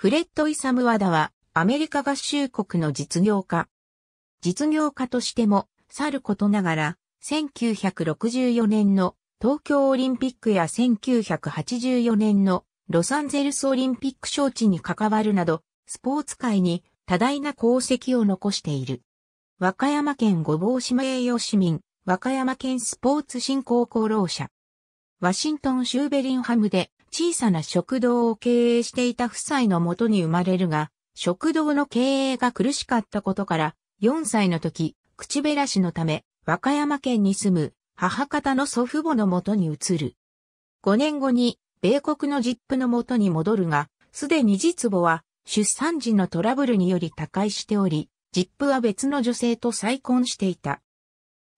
フレッド・イサム・ワダは、アメリカ合衆国の実業家。実業家としても、去ることながら、1964年の東京オリンピックや1984年のロサンゼルスオリンピック招致に関わるなど、スポーツ界に多大な功績を残している。和歌山県御坊島栄誉市民、和歌山県スポーツ振興功労者。ワシントン州ベリンハムで小さな食堂を経営していた夫妻のもとに生まれるが、食堂の経営が苦しかったことから、4歳の時、口減らしのため、和歌山県に住む母方の祖父母のもとに移る。5年後に、米国のジップのもとに戻るが、すでに実母は出産時のトラブルにより他界しており、ジップは別の女性と再婚していた。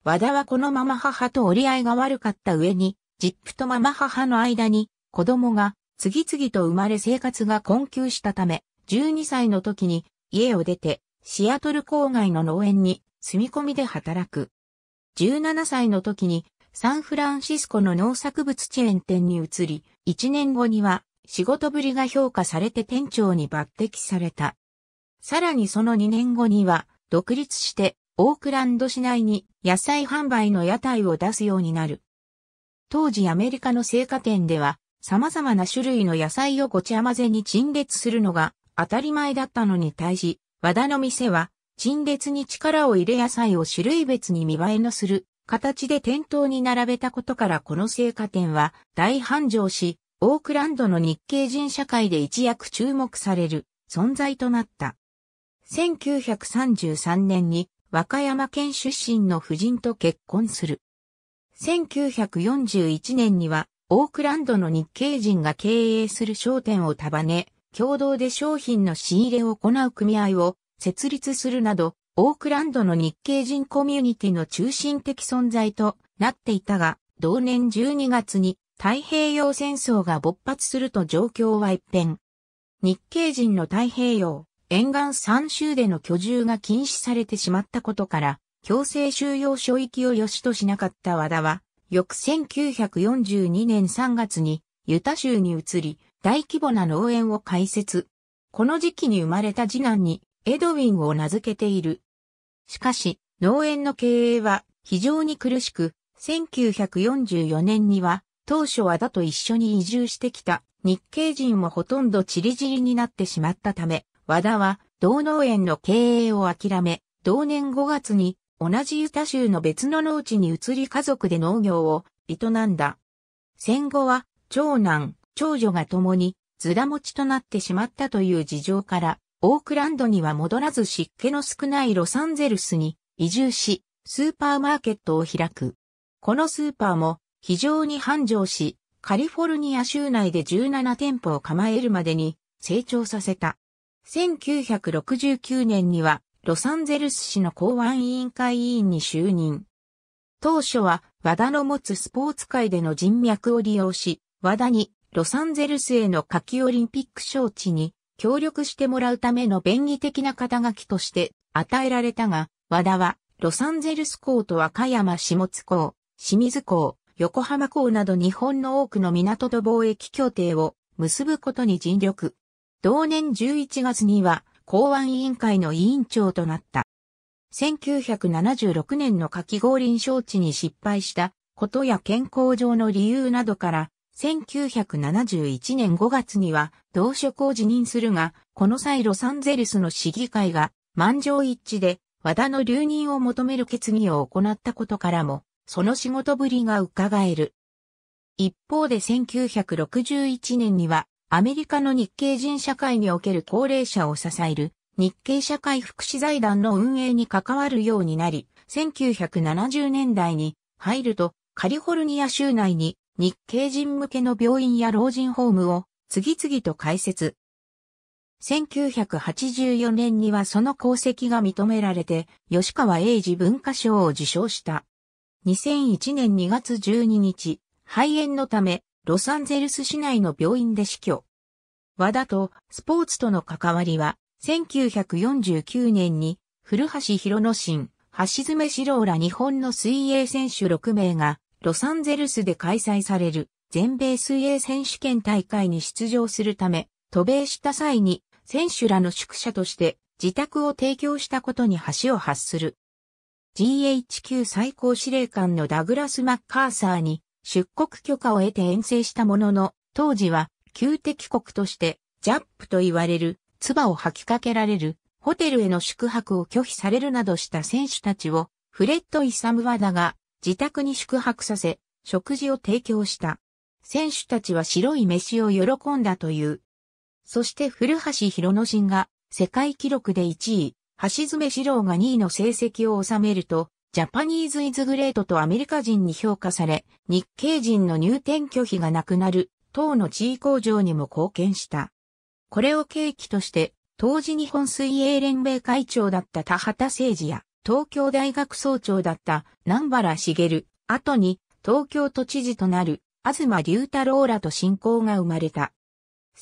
和田はこのまま母と折り合いが悪かった上に、ジップとママ母の間に子供が次々と生まれ生活が困窮したため、12歳の時に家を出てシアトル郊外の農園に住み込みで働く。17歳の時にサンフランシスコの農作物チェーン店に移り、1年後には仕事ぶりが評価されて店長に抜擢された。さらにその2年後には独立してオークランド市内に野菜販売の屋台を出すようになる。当時アメリカの生花店では様々な種類の野菜をごちゃ混ぜに陳列するのが当たり前だったのに対し、和田の店は陳列に力を入れ野菜を種類別に見栄えのする形で店頭に並べたことからこの成果店は大繁盛し、オークランドの日系人社会で一躍注目される存在となった。1933年に和歌山県出身の夫人と結婚する。1941年にはオークランドの日系人が経営する商店を束ね、共同で商品の仕入れを行う組合を設立するなど、オークランドの日系人コミュニティの中心的存在となっていたが、同年12月に太平洋戦争が勃発すると状況は一変。日系人の太平洋、沿岸3州での居住が禁止されてしまったことから、強制収容所域を良しとしなかった和田は、翌1942年3月にユタ州に移り、大規模な農園を開設。この時期に生まれた次男にエドウィンを名付けている。しかし、農園の経営は非常に苦しく、1944年には当初はだと一緒に移住してきた日系人もほとんどチリジリになってしまったため、和田は同農園の経営を諦め、同年5月に同じユタ州の別の農地に移り家族で農業を営んだ。戦後は、長男、長女が共に、ずら持ちとなってしまったという事情から、オークランドには戻らず湿気の少ないロサンゼルスに移住し、スーパーマーケットを開く。このスーパーも非常に繁盛し、カリフォルニア州内で17店舗を構えるまでに成長させた。1969年にはロサンゼルス市の公安委員会委員に就任。当初は、和田の持つスポーツ界での人脈を利用し、和田にロサンゼルスへの夏季オリンピック招致に協力してもらうための便宜的な肩書きとして与えられたが、和田はロサンゼルス港と和歌山下津港、清水港、横浜港など日本の多くの港と貿易協定を結ぶことに尽力。同年11月には公安委員会の委員長となった。1976年の夏季五臨招致に失敗したことや健康上の理由などから、1971年5月には同職を辞任するが、この際ロサンゼルスの市議会が満場一致で和田の留任を求める決議を行ったことからも、その仕事ぶりが伺える。一方で1961年にはアメリカの日系人社会における高齢者を支える日系社会福祉財団の運営に関わるようになり、1970年代に入るとカリフォルニア州内に日系人向けの病院や老人ホームを次々と開設。1984年にはその功績が認められて、吉川英治文化賞を受賞した。2001年2月12日、肺炎のためロサンゼルス市内の病院で死去。和田とスポーツとの関わりは、1949年に古橋広之進、橋爪四郎ら日本の水泳選手6名が、ロサンゼルスで開催される全米水泳選手権大会に出場するため、渡米した際に選手らの宿舎として自宅を提供したことに橋を発する。GHQ 最高司令官のダグラス・マッカーサーに出国許可を得て遠征したものの、当時は旧敵国としてジャップと言われる、唾を吐きかけられる、ホテルへの宿泊を拒否されるなどした選手たちを、フレッド・イサムワダが自宅に宿泊させ、食事を提供した。選手たちは白い飯を喜んだという。そして古橋博之進が世界記録で1位、橋爪志郎が2位の成績を収めると、ジャパニーズ・イズ・グレートとアメリカ人に評価され、日系人の入店拒否がなくなる、等の地位向上にも貢献した。これを契機として、当時日本水泳連盟会長だった田畑誠二や、東京大学総長だった南原茂、後に東京都知事となる東龍太郎らと親交が生まれた。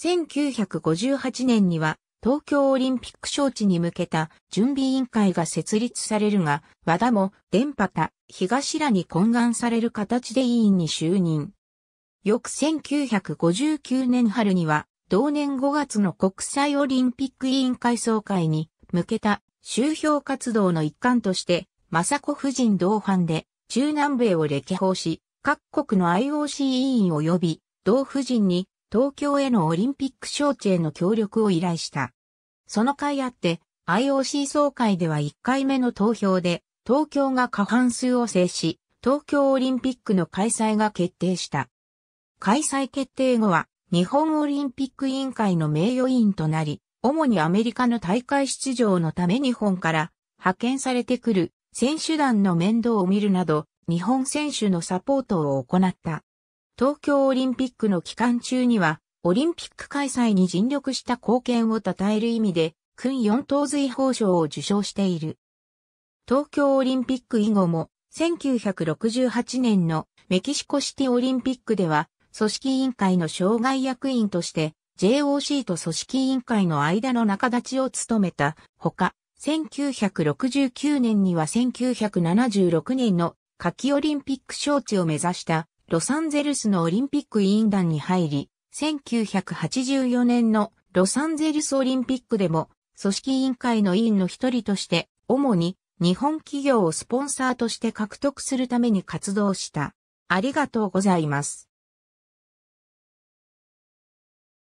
1958年には東京オリンピック招致に向けた準備委員会が設立されるが、和田も、電波田、東らに懇願される形で委員に就任。翌1959年春には、同年5月の国際オリンピック委員会総会に向けた周評活動の一環として、雅子夫人同伴で中南米を歴訪し、各国の IOC 委員及び同夫人に東京へのオリンピック招致への協力を依頼した。その会あって、IOC 総会では1回目の投票で、東京が過半数を制し、東京オリンピックの開催が決定した。開催決定後は、日本オリンピック委員会の名誉委員となり、主にアメリカの大会出場のため日本から派遣されてくる選手団の面倒を見るなど、日本選手のサポートを行った。東京オリンピックの期間中には、オリンピック開催に尽力した貢献を称える意味で、訓4等随法賞を受賞している。東京オリンピック以後も、1968年のメキシコシティオリンピックでは、組織委員会の障害役員として、JOC と組織委員会の間の仲立ちを務めたほか、1969年には1976年の夏季オリンピック招致を目指したロサンゼルスのオリンピック委員団に入り、1984年のロサンゼルスオリンピックでも、組織委員会の委員の一人として、主に日本企業をスポンサーとして獲得するために活動した。ありがとうございます。